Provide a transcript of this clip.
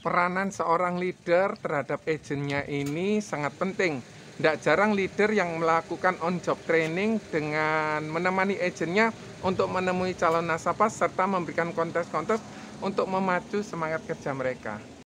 peranan seorang leader terhadap agentnya ini sangat penting. Tidak jarang leader yang melakukan on-job training dengan menemani agentnya untuk menemui calon nasabah serta memberikan kontes-kontes untuk memacu semangat kerja mereka.